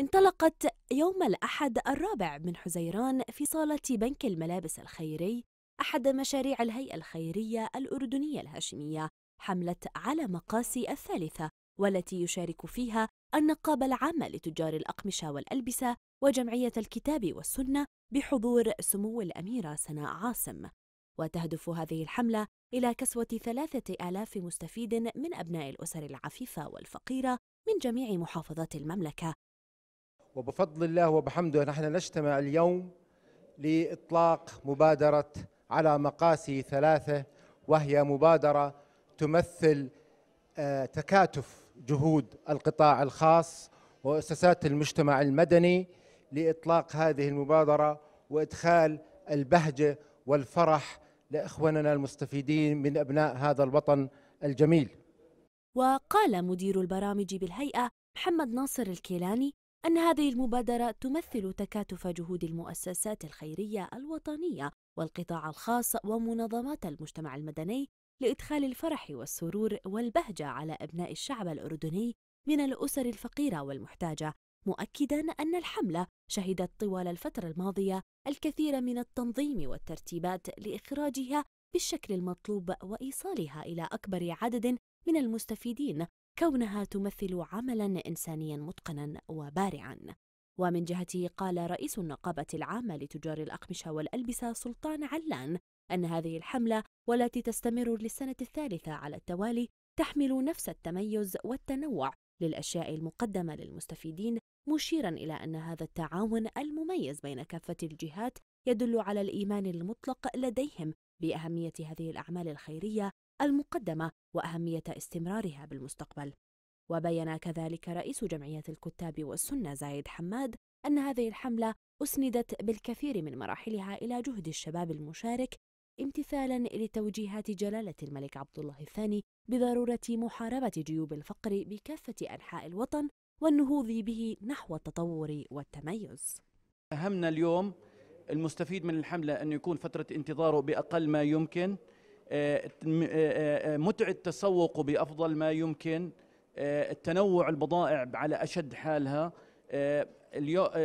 انطلقت يوم الأحد الرابع من حزيران في صالة بنك الملابس الخيري أحد مشاريع الهيئة الخيرية الأردنية الهاشمية حملة على مقاسي الثالثة والتي يشارك فيها النقابة العامة لتجار الأقمشة والألبسة وجمعية الكتاب والسنة بحضور سمو الأميرة سناء عاصم وتهدف هذه الحملة إلى كسوة ثلاثة آلاف مستفيد من أبناء الأسر العفيفة والفقيرة من جميع محافظات المملكة وبفضل الله وبحمده نحن نجتمع اليوم لإطلاق مبادرة على مقاسي ثلاثة وهي مبادرة تمثل آه، تكاتف جهود القطاع الخاص ومؤسسات المجتمع المدني لإطلاق هذه المبادرة وإدخال البهجة والفرح لإخواننا المستفيدين من أبناء هذا الوطن الجميل وقال مدير البرامج بالهيئة محمد ناصر الكيلاني أن هذه المبادرة تمثل تكاتف جهود المؤسسات الخيرية الوطنية والقطاع الخاص ومنظمات المجتمع المدني لإدخال الفرح والسرور والبهجة على أبناء الشعب الأردني من الأسر الفقيرة والمحتاجة، مؤكداً أن الحملة شهدت طوال الفترة الماضية الكثير من التنظيم والترتيبات لإخراجها بالشكل المطلوب وإيصالها إلى أكبر عدد من المستفيدين كونها تمثل عملا انسانيا متقنا وبارعا ومن جهته قال رئيس النقابه العامه لتجار الاقمشه والالبسه سلطان علان ان هذه الحمله والتي تستمر للسنه الثالثه على التوالي تحمل نفس التميز والتنوع للاشياء المقدمه للمستفيدين مشيرا الى ان هذا التعاون المميز بين كافه الجهات يدل على الايمان المطلق لديهم باهميه هذه الاعمال الخيريه المقدمة وأهمية استمرارها بالمستقبل وبين كذلك رئيس جمعية الكتاب والسنة زايد حماد أن هذه الحملة أسندت بالكثير من مراحلها إلى جهد الشباب المشارك امتثالا لتوجيهات جلالة الملك عبد الله الثاني بضرورة محاربة جيوب الفقر بكافة أنحاء الوطن والنهوض به نحو التطور والتميز. أهمنا اليوم المستفيد من الحملة أن يكون فترة انتظاره بأقل ما يمكن آه، آه، آه، متعة تسوقه بأفضل ما يمكن تنوع البضائع على أشد حالها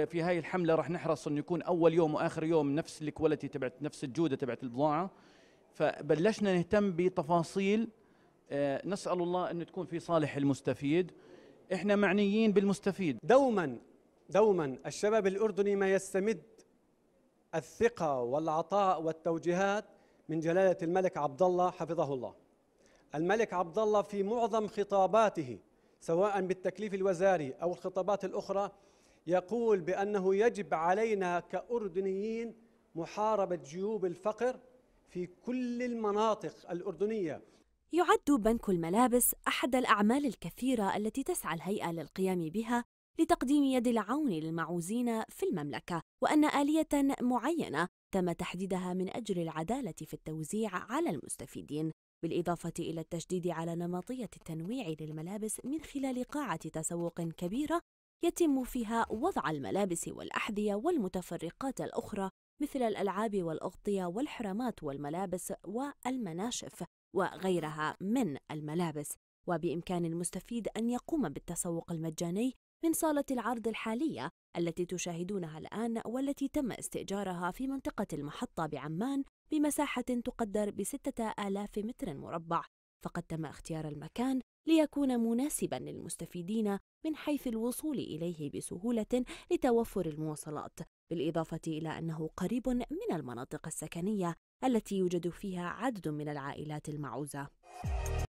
في هاي الحملة رح نحرص أن يكون أول يوم وآخر يوم نفس الكواليتي تبعت نفس الجودة تبعت البضاعة فبلشنا نهتم بتفاصيل نسأل الله أن تكون في صالح المستفيد إحنا معنيين بالمستفيد دوما دوما الشباب الأردني ما يستمد الثقة والعطاء والتوجيهات من جلاله الملك عبد الله حفظه الله. الملك عبد الله في معظم خطاباته سواء بالتكليف الوزاري او الخطابات الاخرى يقول بانه يجب علينا كاردنيين محاربه جيوب الفقر في كل المناطق الاردنيه يعد بنك الملابس احد الاعمال الكثيره التي تسعى الهيئه للقيام بها لتقديم يد العون للمعوزين في المملكه وان اليه معينه تم تحديدها من أجل العدالة في التوزيع على المستفيدين بالإضافة إلى التشديد على نمطية التنويع للملابس من خلال قاعة تسوق كبيرة يتم فيها وضع الملابس والأحذية والمتفرقات الأخرى مثل الألعاب والأغطية والحرامات والملابس والمناشف وغيرها من الملابس وبإمكان المستفيد أن يقوم بالتسوق المجاني من صالة العرض الحالية التي تشاهدونها الآن والتي تم استئجارها في منطقة المحطة بعمان بمساحة تقدر بستة آلاف متر مربع فقد تم اختيار المكان ليكون مناسبا للمستفيدين من حيث الوصول إليه بسهولة لتوفر المواصلات بالإضافة إلى أنه قريب من المناطق السكنية التي يوجد فيها عدد من العائلات المعوزة